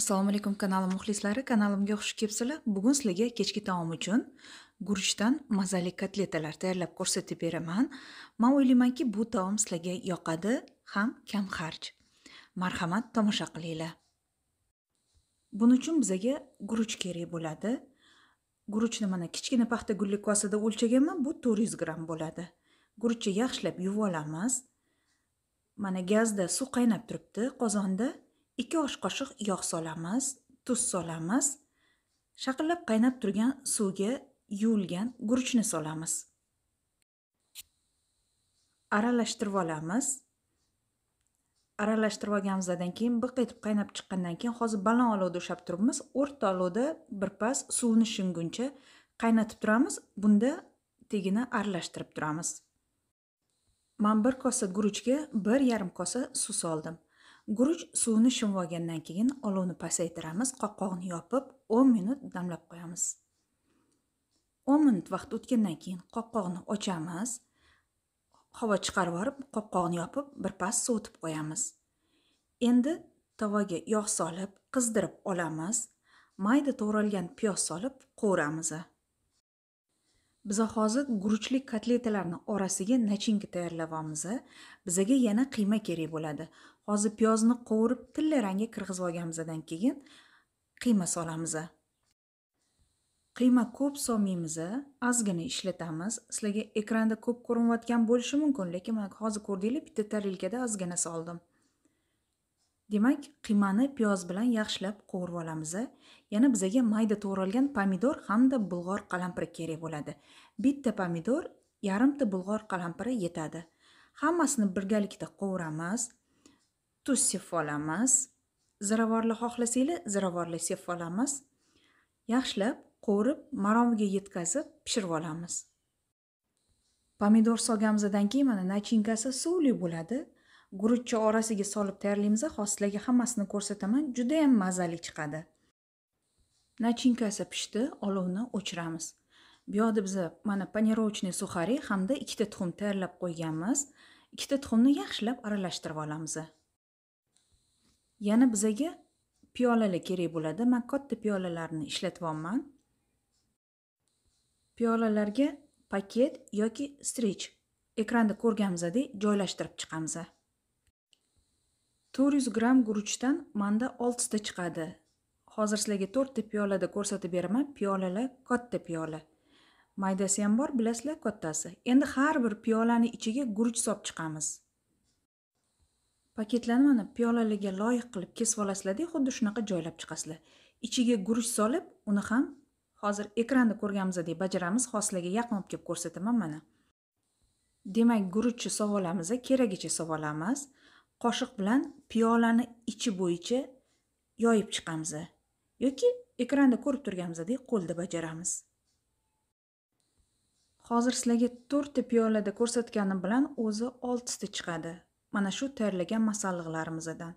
assalomu alaykum kanalim muxlislari kanalimga xush kelibsizlar bugun sizlarga kechki taom uchun guruchdan mazali kotletalar tayyorlab ko'rsatib beraman man o'ylaymanki bu taom sizlarga yoqadi ham kam xarj marhamat tomosha qilinglar buning uchun bizaga guruch kerak bo'ladi guruchni mana kichkina paxta gulli kosada o'lchaganman bu to'rt yuz gramm bo'ladi guruchni yaxshilab yuvib olamiz mana gazda suv qaynab turibdi qozonda 2 osh qoshiq yog' solamiz tuz solamiz shaqillab qaynab turgan suvga yuvilgan guruchni solamiz aralashtirib olamiz aralashtirib olganimizdan keyin biq etib qaynab chiqqandan keyin hozir baland olovda ushlab turibmiz o'rta olovda birpas suvni shinguncha qaynatib turamiz bunda tegini aralashtirib turamiz man bir kosa guruchga bir yarim kosa suv soldim guruch suvini shimib olgandan keyin olovni pasaytiramiz qopqog'ini yopib 10 minut damlab qo'yamiz 10 minut vaqt o'tgandan keyin qopqog'ini ochamiz havo chiqarib yuborib qopqog'ini yopib birpas sovutib qo'yamiz endi tovaga yog' solib qizdirib olamiz mayda to'g'ralgan piyoz solib qovuramiz biz hozir guruchli kotletalarni orasiga nachinka tayyorlayapmiz bizaga yana qiyma kerak bo'ladi hozir piyozni qovurib tilla rangga kirgizib olganimizdan keyin qiyma solamiz qiyma ko'p solmaymiz ozgina ishlatamiz sizlarga ekranda ko'p ko'rinayotgan bo'lishi mumkin lekin mana hozir ko'rdinglar bitta tarelkada ozgina soldim demak qiymani piyoz bilan yaxshilab qovurib olamiz yana bizaga mayda to'g'ralgan pomidor hamda bulg'or qalampiri kerak bo'ladi bitta pomidor yarimta bulg'or qalampiri yetadi hammasini birgalikda qovuramiz tuz sepib olamiz ziravorli xohlasanglar ziravorli sepib olamiz yaxshilab qovurib maromiga yetkazib pishirib olamiz pomidor solganimizdan keyin mana nachinkasi suvli bo'ladi guruchcha orasiga solib tayyorlaymiz hozir sizlarga hammasini ko'rsataman judayam mazali chiqadi nachinkasi pishdi olovni o'chiramiz bu yoqda biza mana panirovochniy сухари hamda ikkita tuxum tayyorlab qo'yganmiz ikkita tuxumni yaxshilab aralashtirib olamiz yana bizaga piyolalar kerak bo'ladi man katta piyolalarni ishlatyapman piyolalarga paket yoki strich ekranda ko'rganimizdek joylashtirib chiqamiz to'rt yuz gramm guruchdan manda oltita chiqadi hozir sizlarga to'rtta piyolada ko'rsatib beraman piyolalar katta piyola maydasi ham bor bilasizlar kattasi endi har bir piyolani ichiga guruch solib chiqamiz paketlarni mana piyolalarga loyiq qilib kesib olasizlarda xuddi shunaqa joylab chiqasizlar ichiga guruch solib uni ham hozir ekranda ko'rganimizdek bajaramiz hoslarga yaqin olib kelib ko'rsataman mana demak guruchni solib olamiz keragicha solib olamiz qoshiq bilan piyolani ichi bo'yicha yoyib chiqamiz yoki ekranda ko'rib turganimizdek qo'lda bajaramiz hozir sizlarga to'rtta piyolada ko'rsatganim bilan o'zi oltita chiqadi mana shu tayyorlagan masalliqlarimizdan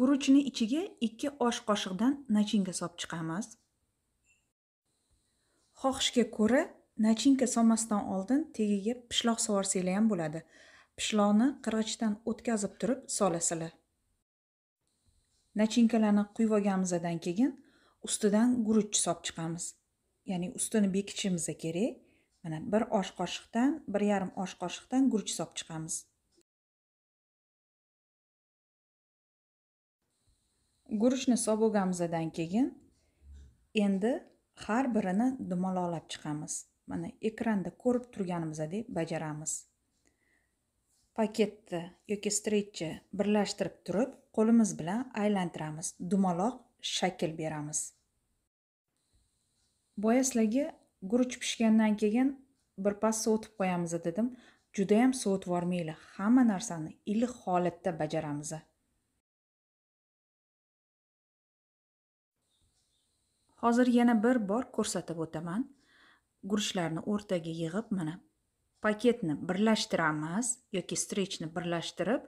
guruchni ichiga ikki osh qoshiqdan nachinka solib chiqamiz xohishga ko'ra nachinka solmasdan oldin tagiga pishloq sovorsanglar ham bo'ladi pishloqni qirg'ichdan o'tkazib turib solasizlar nachinkalarni quyib olganimizdan keyin ustidan guruch solib chiqamiz ya'ni ustini bekitishimiz kerak mana bir osh qoshiqdan bir yarim osh qoshiqdan guruch solib chiqamiz guruchni sobugamizdan keyin endi har birini dumaloqlab chiqamiz mana ekranda ko'rib turganimizdek bajaramiz paketni yoki streytcha birlashtirib turib qo'limiz bilan aylantiramiz dumaloq shakl beramiz boya sizlarga guruch pishgandan keyin birpas sovutib qo'yamiz dedim judayam sovutvormanglar hamma narsani iliq holatda bajaramiz hozir yana bir bor ko'rsatib o'taman guruchlarni o'rtaga yig'ib mana paketni birlashtiramiz yoki strechni birlashtirib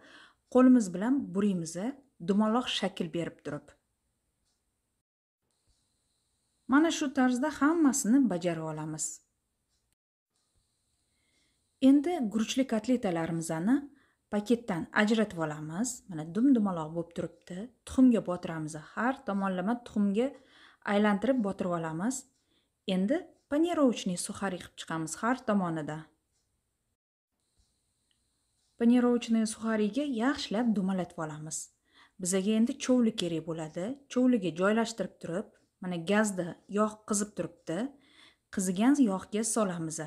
qo'limiz bilan buraymiz dumaloq shakl berib turib mana shu tarzda hammasini bajarib olamiz endi guruchli kotletalarimizni paketdan ajratib olamiz mana dum dumaloq bo'lib turibdi tuxumga botiramiz har tomonlama tuxumga aylantirib botirib olamiz endi panirovочный suxari qilib chiqamiz har tomonida. panirovочный suxariga yaxshilab dumalatib olamiz bizaga endi chovli kerak bo'ladi chovliga joylashtirib turib mana gazda yog' qizib turibdi qizigan yog'ga solamiz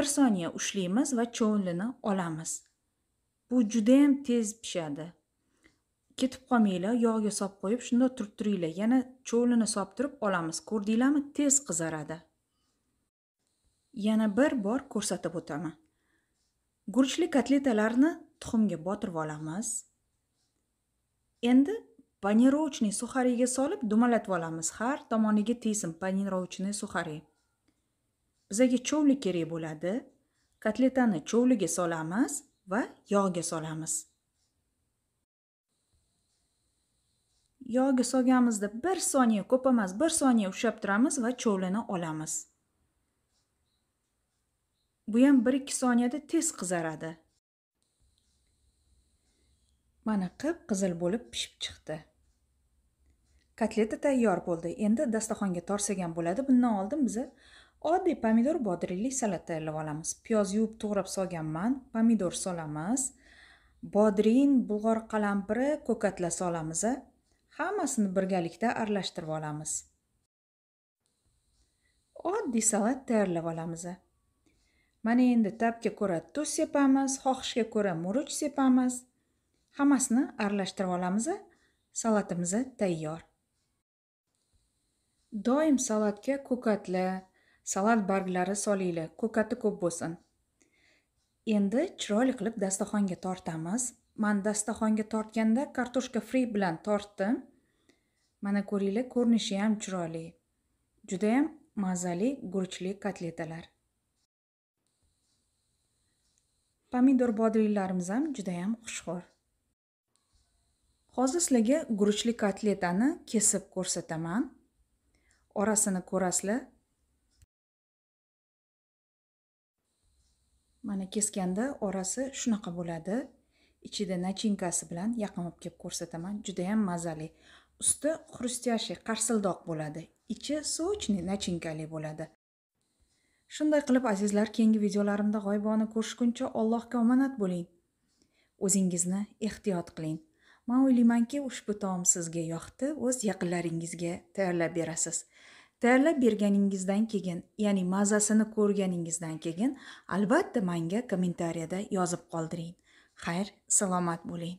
1 soniya ushlaymiz va chovlini olamiz bu juda ham tez pishadi ketib qolmanglar yog'ga solib qo'yib shunda turib turinglar yana cho'lini solib turib olamiz ko'rdinglarmi tez qizaradi yana bir bor ko'rsatib o'taman guruchli kotletalarni tuxumga botirib olamiz endi panirovочный сухариga solib dumalatib olamiz har tomoniga tegsin panirovочный suxari bizaga chovli kerak bo'ladi kotletani chovliga solamiz va yog'ga solamiz yogi solganimizda bir soniya ko'p emas bir soniya ushlab turamiz va cho'lini olamiz bu ham bir ikki soniyada tez qizaradi mana qip qizil bo'lib pishib chiqdi kotleta tayyor bo'ldi endi dasturxonga torsagan bo'ladi bundan oldin biza oddiy pomidor bodirli salat tayyorlab olamiz piyoz yuvib to'g'rab solganman pomidor solamiz bodrin bulg'or qalampiri ko'katla solamiz hammasini birgalikda aralashtirib olamiz oddiy salat tayyorlab olamiz mana endi tabga ko'ra tuz sepamiz xohishga ko'ra murch sepamiz hammasini aralashtirib olamiz salatimiz tayyor doim salatga ko'katli salat barglari solinglar, ko'kati ko'p bo'lsin endi chiroyli qilib dasturxonga tortamiz man dastaxonga tortganda kartoshka fri bilan tortdim mana ko'ringlar ko'rinishi ham chiroyli judayam mazali guruchli kotletalar pomidor bodringlarimiz ham judayam xushxo'r hozir sizlarga guruchli kotletani kesib ko'rsataman orasini ko'rasizlar mana kesganda orasi shunaqa bo'ladi ichida nachinkasi bilan yaqin olib kelib ko'rsataman judayam mazali usti xrustyashi qarsildoq bo'ladi ichi sochniy nachinkali bo'ladi shunday qilib azizlar keyingi videolarimda g'oyibona ko'rishguncha allohga omonat bo'ling o'zingizni ehtiyot qiling man o'ylaymanki ushbu taom sizga yoqdi o'z yaqinlaringizga tayyorlab berasiz tayyorlab berganingizdan keyin ya'ni mazasini ko'rganingizdan keyin albatta manga kommentariyada yozib qoldiring xayr salomat bo'ling